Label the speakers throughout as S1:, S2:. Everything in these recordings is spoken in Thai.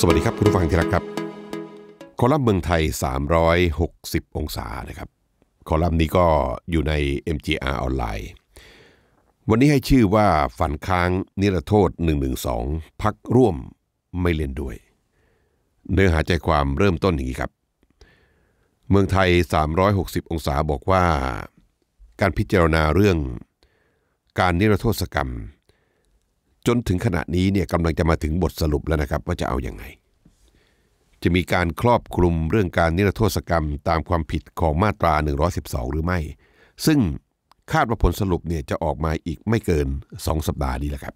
S1: สวัสดีครับคุณผู้ฟังที่รักครับ คอลัมน์เมืองไทย 360 องศานะครับคอลัมน์นี้ก็อยู่ใน MGR ออนไลน์ วันนี้ให้ชื่อว่าฝันค้างนิรโทษ 112พักร่วมไม่เล่นด้วย เนื้อหาใจความเริ่มต้นอย่างนี้ครับ เมืองไทย 360 องศาบอกว่า การพิจารณาเรื่องการนิรโทษกรรมจนถึงขณะนี้เนี่ยกำลังจะมาถึงบทสรุปแล้วนะครับ ว่าจะเอาอยัางไง จะมีการครอบคลุมเรื่องการนิรโทษกรรมตามความผิดของมาตรา 112 หรือไม่ ซึ่งคาดว่าผลสรุปเนี่ยจะออกมาอีกไม่เกิน 2 สัปดาห์นี้แหละครับ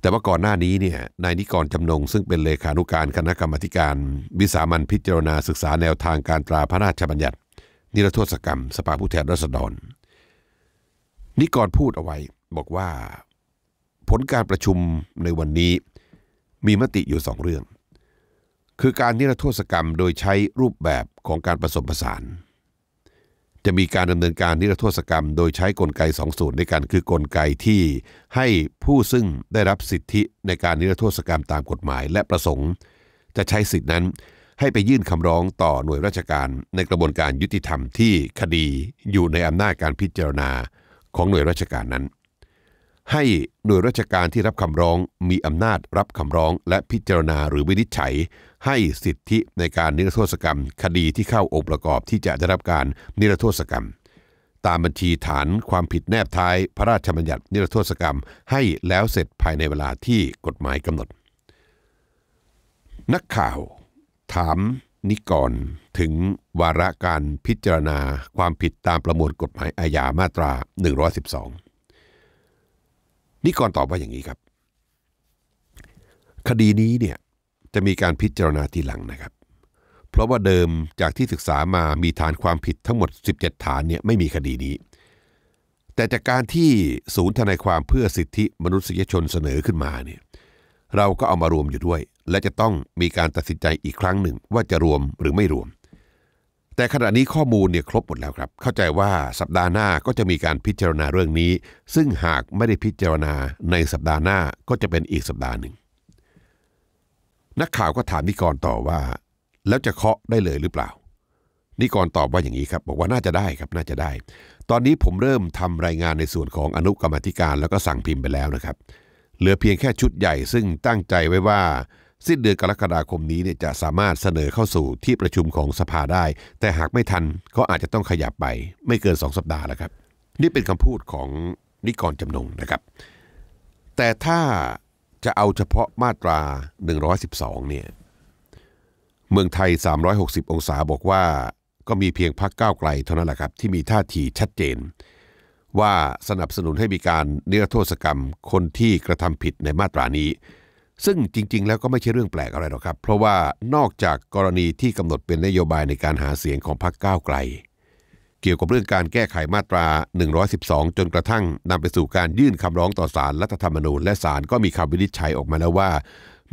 S1: แต่ว่าก่อนหน้านี้เนี่ยนายนิกรจำนงซึ่งเป็นเลขานุการคณะกรรมการ วิสามันพิจารณาศึกษาแนวทางการตราพระราชบัญญัติ นิรโทษกรรมสภาผู้แทนราษฎร นิกรพูดเอาไว้บอกว่าผลการประชุมในวันนี้มีมติอยู่สองเรื่อง คือการนิรโทษกรรมโดยใช้รูปแบบของการผสมผสาน จะมีการดำเนินการนิรโทษกรรม โดยใช้กลไกสองส่วนในการคือกลไกที่ให้ผู้ซึ่งได้รับสิทธิในการนิรโทษกรรมตามกฎหมายและประสงค์ จะใช้สิทธินั้นให้ไปยื่นคำร้องต่อหน่วยราชการ ในกระบวนการยุติธรรมที่คดีอยู่ในอำนาจการพิจารณาของหน่วยราชการนั้นให้หน่วยราชการที่รับคำร้องมีอำนาจรับคำร้องและพิจารณาหรือวินิจฉัย ให้สิทธิในการนิรโทษกรรม คดีที่เข้าองค์ประกอบที่จะได้รับการนิรโทษกรรม ตามบัญชีฐานความผิดแนบท้ายพระราชบัญญัตินิรโทษกรรม ให้แล้วเสร็จภายในเวลาที่กฎหมายกำหนด นักข่าวถามนิกร ถึงวาระการพิจารณาความผิดตามประมวลกฎหมายอาญามาตรา112นิกรตอบว่าอย่างนี้ครับ คดีนี้เนี่ยจะมีการพิจารณาทีหลังนะครับ เพราะว่าเดิมจากที่ศึกษามามีฐานความผิดทั้งหมด 17 ฐานเนี่ยไม่มีคดีนี้ แต่จากการที่ศูนย์ทนายความเพื่อสิทธิมนุษยชนเสนอขึ้นมาเนี่ยเราก็เอามารวมอยู่ด้วย และจะต้องมีการตัดสินใจอีกครั้งหนึ่งว่าจะรวมหรือไม่รวมแต่ขณะนี้ข้อมูลเนี่ยครบหมดแล้วครับ เข้าใจว่าสัปดาห์หน้าก็จะมีการพิจารณาเรื่องนี้ ซึ่งหากไม่ได้พิจารณาในสัปดาห์หน้าก็จะเป็นอีกสัปดาห์หนึ่ง นักข่าวก็ถามนิกรต่อว่า แล้วจะเคาะได้เลยหรือเปล่า นิกรตอบว่าอย่างนี้ครับ บอกว่าน่าจะได้ครับน่าจะได้ ตอนนี้ผมเริ่มทำรายงานในส่วนของอนุกรรมธิการแล้วก็สั่งพิมพ์ไปแล้วนะครับ เหลือเพียงแค่ชุดใหญ่ ซึ่งตั้งใจไว้ว่าสิ้นเดือนกรกฎาคมนี้เนี่ยจะสามารถเสนอเข้าสู่ที่ประชุมของสภาได้ แต่หากไม่ทันก็อาจจะต้องขยับไป ไม่เกิน 2 สัปดาห์แล้วครับ นี่เป็นคำพูดของนิกรจำนงนะครับ แต่ถ้าจะเอาเฉพาะมาตรา 112เนี่ยเมืองไทย 360 องศาบอกว่าก็มีเพียงพักก้าวไกลเท่านั้นแหละครับที่มีท่าทีชัดเจน ว่าสนับสนุนให้มีการเนื้อโทษกรรมคนที่กระทำผิดในมาตรานี้ซึ่งจริงๆ แล้วก็ไม่ใช่เรื่องแปลกอะไรหรอกครับ เพราะว่านอกจากกรณีที่กำหนดเป็นนโยบายในการหาเสียงของพรรคก้าวไกล เกี่ยวกับเรื่องการแก้ไขมาตรา 112 จนกระทั่ง นำไปสู่การยื่นคำร้องต่อศาลรัฐธรรมนูญและศาลก็มีคำวินิจฉัยออกมาแล้วว่า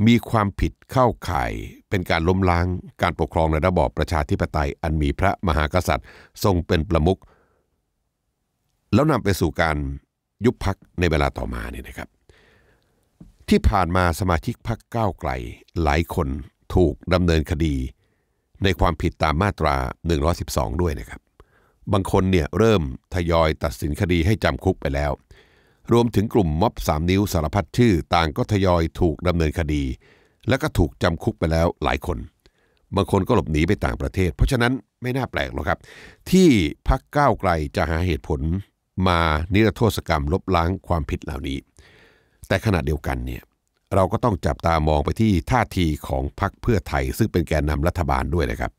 S1: มีความผิดเข้าข่ายเป็นการล้มล้าง การปกครองในระบอบประชาธิปไตย อันมีพระมหากษัตริย์ทรงเป็นประมุขแล้วนำไปสู่การยุบพักในเวลาต่อมาเนี่ยนะครับที่ผ่านมาสมาชิกพรรคก้าวไกลหลายคนถูกดำเนินคดีในความผิดตามมาตรา 112 ด้วยนะครับ บางคนเนี่ยเริ่มทยอยตัดสินคดีให้จำคุกไปแล้ว รวมถึงกลุ่มม็อบสามนิ้วสารพัดชื่อต่างก็ทยอยถูกดำเนินคดี และก็ถูกจำคุกไปแล้วหลายคน บางคนก็หลบหนีไปต่างประเทศ เพราะฉะนั้นไม่น่าแปลกหรอกครับ ที่พักก้าวไกลจะหาเหตุผล มานิรโทษกรรมลบล้างความผิดเหล่านี้แต่ขณะเดียวกันเนี่ยเราก็ต้องจับตามองไปที่ท่าทีของพรรคเพื่อไทย ซึ่งเป็นแกนนำรัฐบาลด้วยนะครับ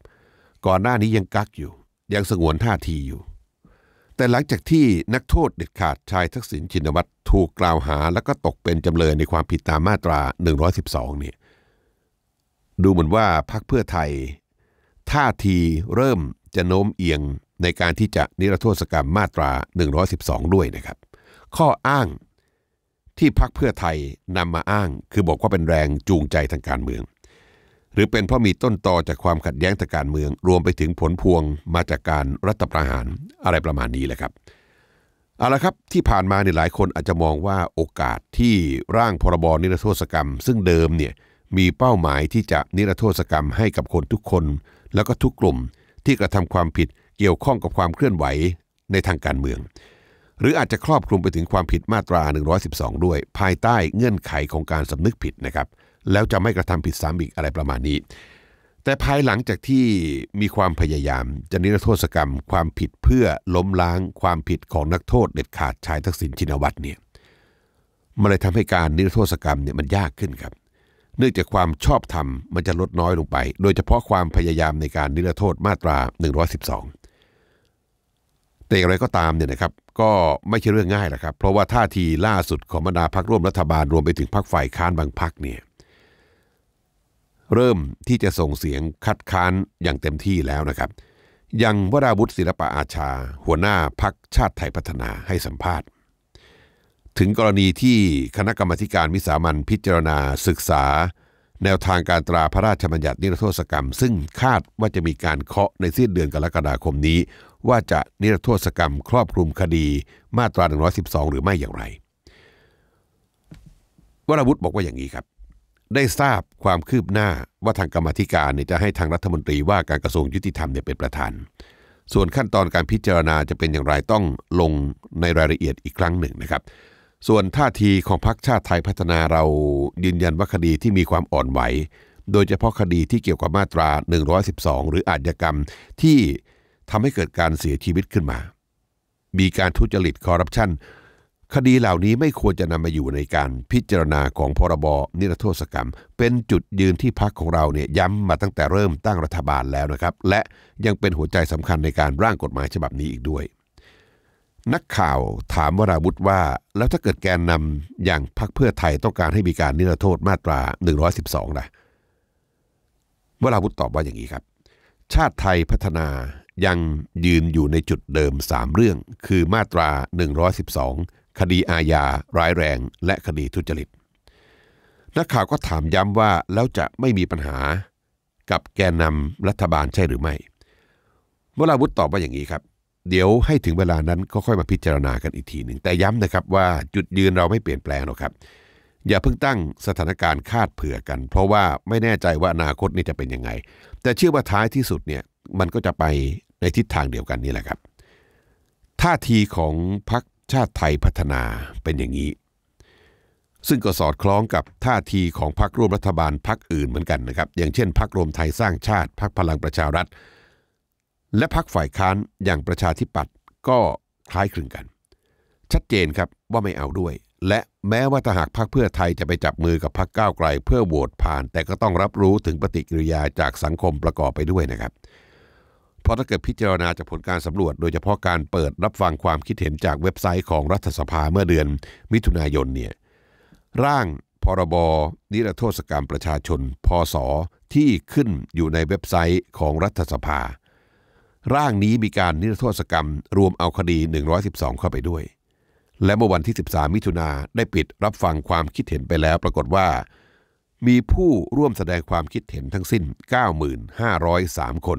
S1: ก่อนหน้านี้ยังกักอยู่ ยังสงวนท่าทีอยู่ แต่หลังจากที่นักโทษเด็ดขาดชายทักษิณชินวัตรถูกกล่าวหา แล้วก็ตกเป็นจำเลยในความผิดตามมาตรา 112 เนี่ยดูเหมือนว่าพรรคเพื่อไทย ท่าทีเริ่มจะโน้มเอียงในการที่จะนิรโทษกรรมมาตรา 112 ด้วยนะครับ ข้ออ้างที่พักเพื่อไทยนำมาอ้าง คือบอกว่าเป็นแรงจูงใจทางการเมือง หรือเป็นเพราะมีต้นตอจากความขัดแย้งทางการเมือง รวมไปถึงผลพวงมาจากการรัฐประหารอะไรประมาณนี้แหละครับ เอาละครับที่ผ่านมาเนี่ยหลาย คนอาจจะมองว่าโอกาสที่ร่างพรบนิรโทษกรรม ซึ่งเดิมเนี่ยมีเป้าหมายที่จะนิรโทษกรรมให้กับคนทุกคน แล้วก็ทุกกลุ่มที่กระทำความผิดเกี่ยวข้องกับความเคลื่อนไหวในทางการเมืองหรืออาจจะครอบคลุมไปถึงความผิดมาตรา 112 ด้วยภายใต้เงื่อนไขของการสำนึกผิดนะครับแล้วจะไม่กระทำผิดซ้ำอีกอะไรประมาณนี้แต่ภายหลังจากที่มีความพยายามจะนิรโทษกรรมความผิดเพื่อล้มล้างความผิดของนักโทษเด็ดขาดชายทักษิณชินวัตรเนี่ยมันเลยทำให้การนิรโทษกรรมเนี่ยมันยากขึ้นครับ เนื่องจากความชอบธรรมมันจะลดน้อยลงไป โดยเฉพาะความพยายามในการนิรโทษมาตรา 112แต่อย่างไรก็ตามเนี่ยนะครับก็ไม่ใช่เรื่องง่ายหละครับ เพราะว่าท่าทีล่าสุดของบรรดาพักร่วมรัฐบาล รวมไปถึงพักฝ่ายค้านบางพักเนี่ยเริ่มที่จะส่งเสียงคัดค้านอย่างเต็มที่แล้วนะครับยังวราวุฒิศิลปะอาชา หัวหน้าพักชาติไทยพัฒนาให้สัมภาษณ์ ถึงกรณีที่คณะกรรมการวิสามันพิจารณาศึกษา แนวทางการตราพระราชบัญญัตินิรโทษกรรม ซึ่งคาดว่าจะมีการเคาะในสิ้นเดือนกรกฎาคมนี้ว่าจะนิรโทษกรรมครอบคลุมคดีมาตรา 112 หรือไม่อย่างไร วรวุฒิบอกว่าอย่างนี้ครับ ได้ทราบความคืบหน้าว่าทางกรรมธิการจะให้ทางรัฐมนตรีว่าการกระทรวงยุติธรรมเเป็นประธาน ส่วนขั้นตอนการพิจารณาจะเป็นอย่างไรต้องลงในรายละเอียดอีกครั้งหนึ่งนะครับ ส่วนท่าทีของพรรคชาติไทยพัฒนาเรายืนยันว่าคดีที่มีความอ่อนไหว โดยเฉพาะคดีที่เกี่ยวกับมาตรา 112 หรืออาญากรรมที่ทำให้เกิดการเสียชีวิตขึ้นมา มีการทุจริตคอร์รัปชัน คดีเหล่านี้ไม่ควรจะนำมาอยู่ในการพิจารณาของพรบนิรโทษกรรม เป็นจุดยืนที่พักของเราเนี่ยย้ำมาตั้งแต่เริ่มตั้งรัฐบาลแล้วนะครับ และยังเป็นหัวใจสำคัญในการร่างกฎหมายฉบับนี้อีกด้วย นักข่าวถามวราวุธว่าแล้วถ้าเกิดแกนนำอย่างพักเพื่อไทยต้องการให้มีการนิรโทษมาตรา 112 นะ วราวุธตอบว่าอย่างนี้ครับ ชาติไทยพัฒนายังยืนอยู่ในจุดเดิม 3 เรื่อง คือ มาตรา 112 คดีอาญา ร้ายแรง และคดีทุจริต นักข่าวก็ถามย้ำว่า แล้วจะไม่มีปัญหากับแกนนำรัฐบาลใช่หรือไม่วลาวุฒิตอบว่าอย่างนี้ครับ เดี๋ยวให้ถึงเวลานั้นก็ค่อยมาพิจารณากันอีกทีหนึ่ง แต่ย้ำนะครับว่าจุดยืนเราไม่เปลี่ยนแปลงหรอกครับ อย่าเพิ่งตั้งสถานการณ์คาดเผื่อกัน เพราะว่าไม่แน่ใจว่าอนาคตนี่จะเป็นยังไง แต่เชื่อว่าท้ายที่สุดเนี่ยมันก็จะไปในทิศทางเดียวกันนี่แหละครับ ท่าทีของพรรคชาติไทยพัฒนาเป็นอย่างนี้ ซึ่งก็สอดคล้องกับท่าทีของพรรคร่วมรัฐบาลพรรคอื่นเหมือนกันนะครับอย่างเช่นพรรครวมไทยสร้างชาติพรรคพลังประชารัฐ และพรรคฝ่ายค้านอย่างประชาธิปัตย์ก็คล้ายคลึงกัน ชัดเจนครับว่าไม่เอาด้วย และแม้ว่าถ้าหากพรรคเพื่อไทยจะไปจับมือกับพรรคก้าวไกล เพื่อโหวตผ่านแต่ก็ต้องรับรู้ถึงปฏิกิริยาจากสังคมประกอบไปด้วยนะครับเพราะถ้าเกิดพิจารณาจากผลการสำรวจโดยเฉพาะการเปิดรับฟังความคิดเห็นจากเว็บไซต์ของรัฐสภาเมื่อเดือนมิถุนายนเนี่ยร่างพรบนิรโทษกรรมประชาชน พศที่ขึ้นอยู่ในเว็บไซต์ของรัฐสภา ร่างนี้มีการนิรโทษกรรมรวมเอาคดี 112 เข้าไปด้วย และเมื่อวันที่ 13 มิถุนาได้ปิดรับฟังความคิดเห็นไปแล้วปรากฏว่ามีผู้ร่วมแสดงความคิดเห็นทั้งสิ้น 9,503 คน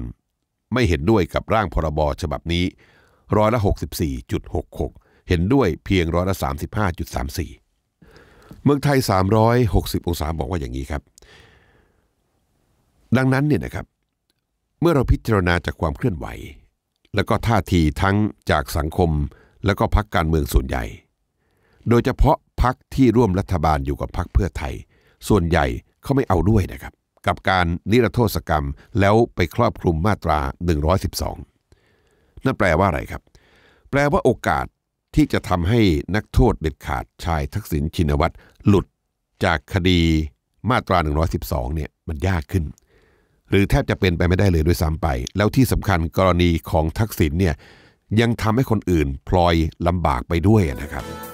S1: ไม่เห็นด้วยกับร่างพรบฉบับนี้ร้อยละ64.66 เห็นด้วยเพียงร้อยละ35.34 เมืองไทย 360องศาบอกว่าอย่างนี้ครับ ดังนั้นเนี่ยนะครับ เมื่อเราพิจารณาจากความเคลื่อนไหว แล้วก็ท่าทีทั้งจากสังคม แล้วก็พักการเมืองส่วนใหญ่ โดยเฉพาะพักที่ร่วมรัฐบาลอยู่กับพักเพื่อไทย ส่วนใหญ่เขาไม่เอาด้วยนะครับกับการนิรโทษกรรม แล้วไปครอบคลุมมาตรา 112 นั่นแปลว่าอะไรครับ แปลว่าโอกาสที่จะทำให้นักโทษเด็ดขาดชายทักษิณชินวัตร หลุดจากคดีมาตรา 112 เนี่ยมันยากขึ้น หรือแทบจะเป็นไปไม่ได้เลยด้วยซ้ำไป แล้วที่สำคัญกรณีของทักษิณเนี่ยยังทำให้คนอื่นพลอยลำบากไปด้วยนะครับ